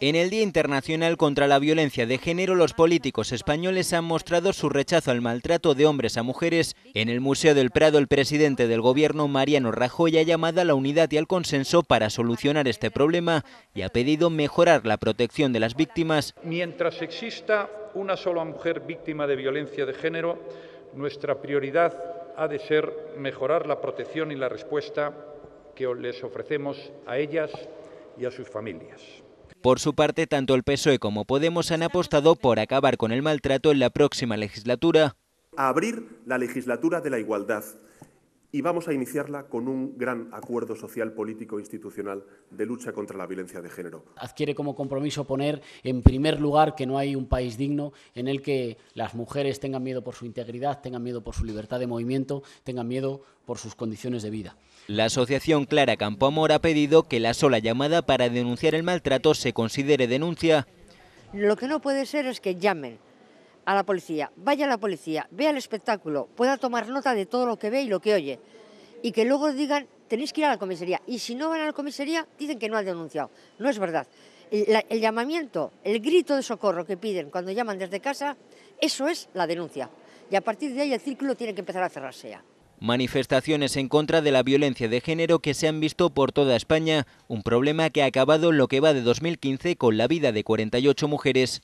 En el Día Internacional contra la Violencia de Género, los políticos españoles han mostrado su rechazo al maltrato de hombres a mujeres. En el Museo del Prado, el presidente del gobierno, Mariano Rajoy, ha llamado a la unidad y al consenso para solucionar este problema y ha pedido mejorar la protección de las víctimas. Mientras exista una sola mujer víctima de violencia de género, nuestra prioridad ha de ser mejorar la protección y la respuesta que les ofrecemos a ellas y sus familias. Por su parte, tanto el PSOE como Podemos han apostado por acabar con el maltrato en la próxima legislatura. abrir la legislatura de la igualdad y vamos a iniciarla con un gran acuerdo social, político e institucional de lucha contra la violencia de género. Adquiere como compromiso poner en primer lugar que no hay un país digno en el que las mujeres tengan miedo por su integridad, tengan miedo por su libertad de movimiento, tengan miedo por sus condiciones de vida. La asociación Clara Campoamor ha pedido que la sola llamada para denunciar el maltrato se considere denuncia. Lo que no puede ser es que llamen a la policía, vaya a la policía, vea el espectáculo, pueda tomar nota de todo lo que ve y lo que oye, y que luego digan, tenéis que ir a la comisaría, y si no van a la comisaría, dicen que no han denunciado. No es verdad. El, llamamiento, el grito de socorro que piden cuando llaman desde casa, eso es la denuncia. Y a partir de ahí el círculo tiene que empezar a cerrarse ya. Manifestaciones en contra de la violencia de género que se han visto por toda España, un problema que ha acabado en lo que va de 2015 con la vida de 48 mujeres